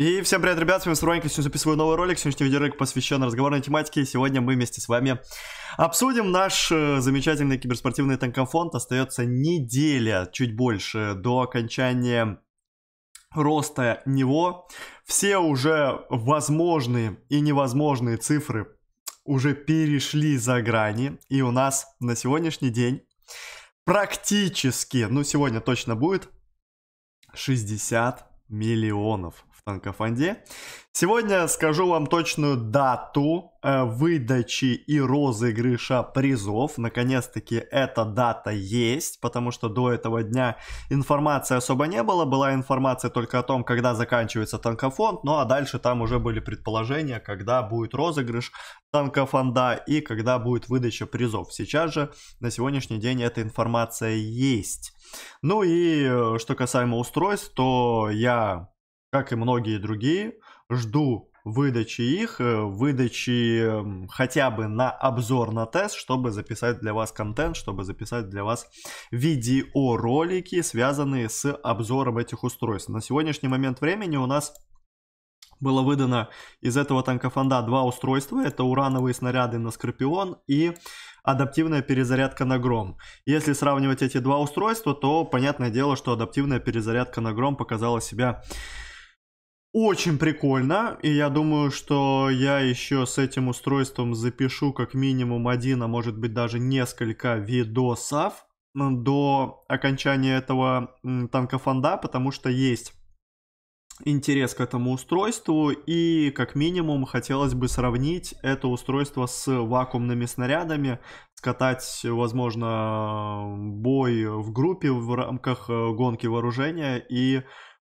И всем привет, ребят, с вами Суронька, сегодня записываю новый ролик, сегодняшний видеоролик посвящен разговорной тематике, сегодня мы вместе с вами обсудим наш э, замечательный киберспортивный танкофонд, остается неделя, чуть больше, до окончания роста него, все уже возможные и невозможные цифры уже перешли за грани, и у нас на сегодняшний день практически, ну сегодня точно будет, 60 миллионов в Танкофонде Сегодня скажу вам точную дату э, выдачи и розыгрыша призов. Наконец-таки эта дата есть, потому что до этого дня информации особо не было. Была информация только о том, когда заканчивается танкофонд, ну а дальше там уже были предположения, когда будет розыгрыш танкофонда и когда будет выдача призов. Сейчас же на сегодняшний день эта информация есть. Ну и э, что касаемо устройств, то я, как и многие другие, жду выдачи их, э, выдачи эм, хотя бы на обзор на тест, чтобы записать для вас контент, чтобы записать для вас видеоролики, связанные с обзором этих устройств. На сегодняшний момент времени у нас было выдано из этого танкофонда два устройства. Это урановые снаряды на Скорпион и адаптивная перезарядка на Гром. Если сравнивать эти два устройства, то понятное дело, что адаптивная перезарядка на Гром показала себя очень прикольно, и я думаю, что я еще с этим устройством запишу как минимум один, а может быть даже несколько видосов до окончания этого танкофонда, потому что есть интерес к этому устройству, и как минимум хотелось бы сравнить это устройство с вакуумными снарядами, скатать, возможно, бой в группе в рамках э, гонки вооружения и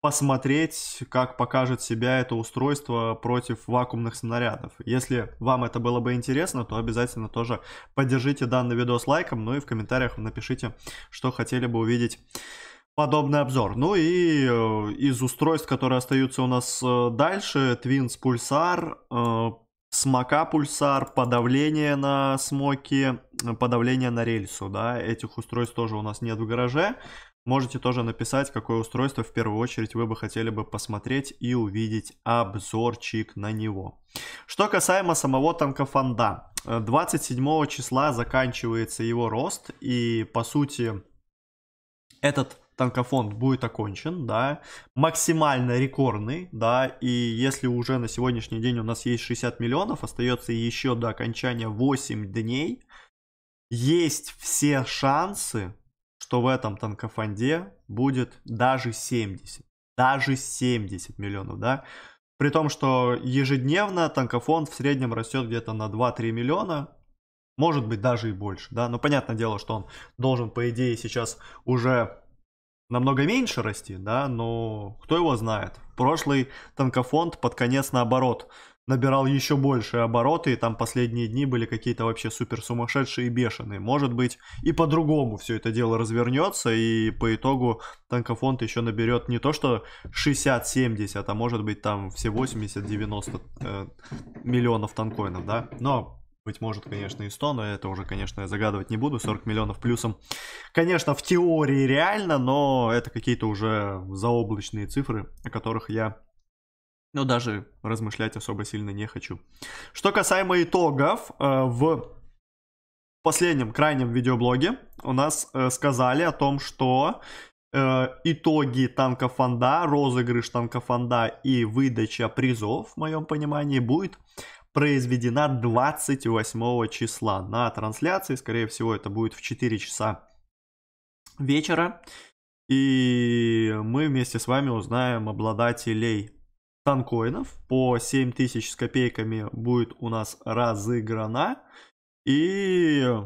посмотреть, как покажет себя это устройство против вакуумных снарядов. Если вам это было бы интересно, то обязательно тоже поддержите данный видос лайком, ну и в комментариях напишите, что хотели бы увидеть подобный обзор. Ну и э, из устройств, которые остаются у нас э, дальше, Twins Pulsar, э, смока пульсар, подавление на смоке, подавление на рельсу, да, этих устройств тоже у нас нет в гараже, Можете тоже написать, какое устройство в первую очередь вы бы хотели бы посмотреть и увидеть обзорчик на него. Что касаемо самого танкофонда. 27 э, числа заканчивается его рост и по сути этот танкофонд будет окончен, да, максимально рекордный, да, и если уже на сегодняшний день у нас есть 60 миллионов, остается еще до окончания 8 дней, есть все шансы что в этом танкофонде будет даже 70. Даже 70 миллионов, да? При том, что ежедневно танкофонд в среднем растет где-то на 2-3 миллиона, может быть даже и больше, да, но понятное дело, что он должен, по идее, сейчас уже намного меньше расти, да, но кто его знает. Прошлый танкофонд под конец наоборот набирал еще большие обороты, и там последние дни были какие-то вообще супер сумасшедшие и бешеные. Может быть, и по-другому все это дело развернется, и по итогу танкофонд еще наберет не то что 60-70, а может быть там все 80-90 э, миллионов танкоинов, да? Но быть может, конечно, и 100, но это уже, конечно, я загадывать не буду. 40 миллионов плюсом, конечно, в теории реально, но это какие-то уже заоблачные цифры, о которых я но даже размышлять особо сильно не хочу. Что касаемо итогов, э, в последнем крайнем видеоблоге у нас э, сказали о том, что э, итоги танкофонда, розыгрыш танкофонда и выдача призов, в моем понимании, будет произведена 28 числа на трансляции. Скорее всего, это будет в 4 часа вечера. И мы вместе с вами узнаем обладателей танкоинов по 7000 с копейками будет у нас разыграна. И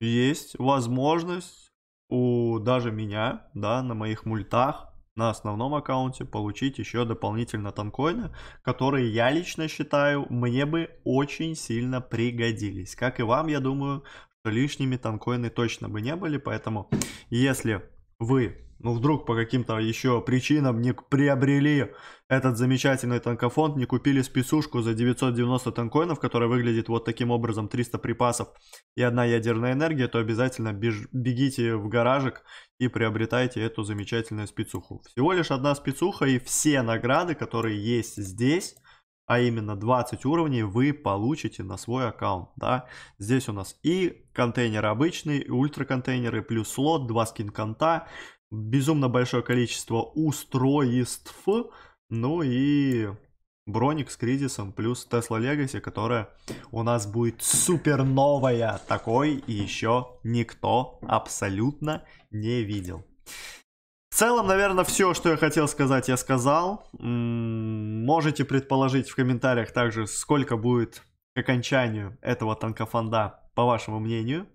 есть возможность у даже меня, да, на моих мультах, на основном аккаунте получить еще дополнительно танкоины, которые я лично считаю, мне бы очень сильно пригодились. Как и вам, я думаю, что лишними танкоины точно бы не были, поэтому если вы ну вдруг по каким-то еще причинам не приобрели этот замечательный танкофонд, не купили спецушку за 990 танкоинов, которая выглядит вот таким образом, 300 припасов и одна ядерная энергия, то обязательно беж- бегите в гаражик и приобретайте эту замечательную спецуху. Всего лишь одна спецуха и все награды, которые есть здесь, а именно 20 уровней вы получите на свой аккаунт, да. Здесь у нас и контейнер обычный, и ультра контейнеры, плюс слот, два скин конта, безумно большое количество устройств, ну и броник с кризисом плюс Tesla Legacy, которая у нас будет супер новая. Такой еще никто абсолютно не видел. В целом, наверное, все, что я хотел сказать, я сказал. Можете предположить в комментариях также, сколько будет к окончанию этого танкофонда, по вашему мнению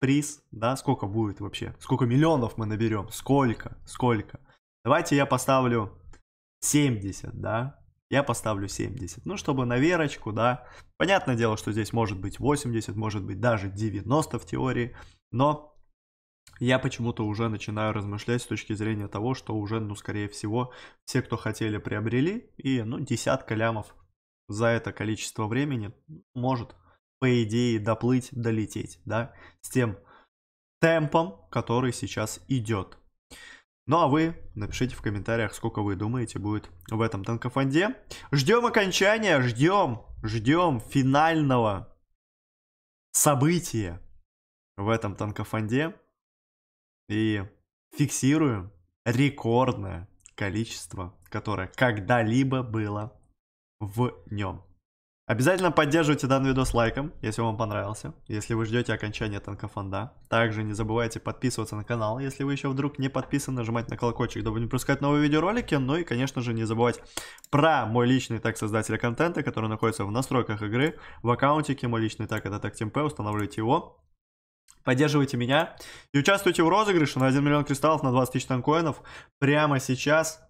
приз, да, сколько будет вообще, сколько миллионов мы наберем, сколько, сколько. Давайте я поставлю 70, да, я поставлю 70, ну, чтобы на верочку, да. Понятное дело, что здесь может быть 80, может быть даже 90 в теории, но я почему-то уже начинаю размышлять с точки зрения того, что уже, ну, скорее всего, все, кто хотели, приобрели, и, ну, десятка лямов за это количество времени может по идее, доплыть, долететь, да, с тем темпом, который сейчас идет. Ну а вы напишите в комментариях, сколько вы думаете будет в этом танкофонде. Ждем окончания, ждем, ждем финального события в этом танкофонде. И фиксируем рекордное количество, которое когда-либо было в нем. Обязательно поддерживайте данный видос лайком, если вам понравился, если вы ждете окончания танкофонда. Также не забывайте подписываться на канал, если вы еще вдруг не подписаны, нажимать на колокольчик, чтобы не пропускать новые видеоролики. Ну и, конечно же, не забывать про мой личный так создателя контента, который находится в настройках игры, в аккаунтике. Мой личный так это TagTimP, устанавливайте его. Поддерживайте меня и участвуйте в розыгрыше на 1 миллион кристаллов на 20 тысяч танкоинов прямо сейчас.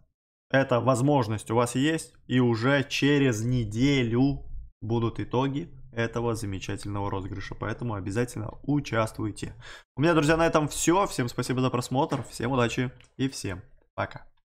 Эта возможность у вас есть, и уже через неделю будут итоги этого замечательного розыгрыша, поэтому обязательно участвуйте. У меня, друзья, на этом все. Всем спасибо за просмотр, всем удачи и всем пока.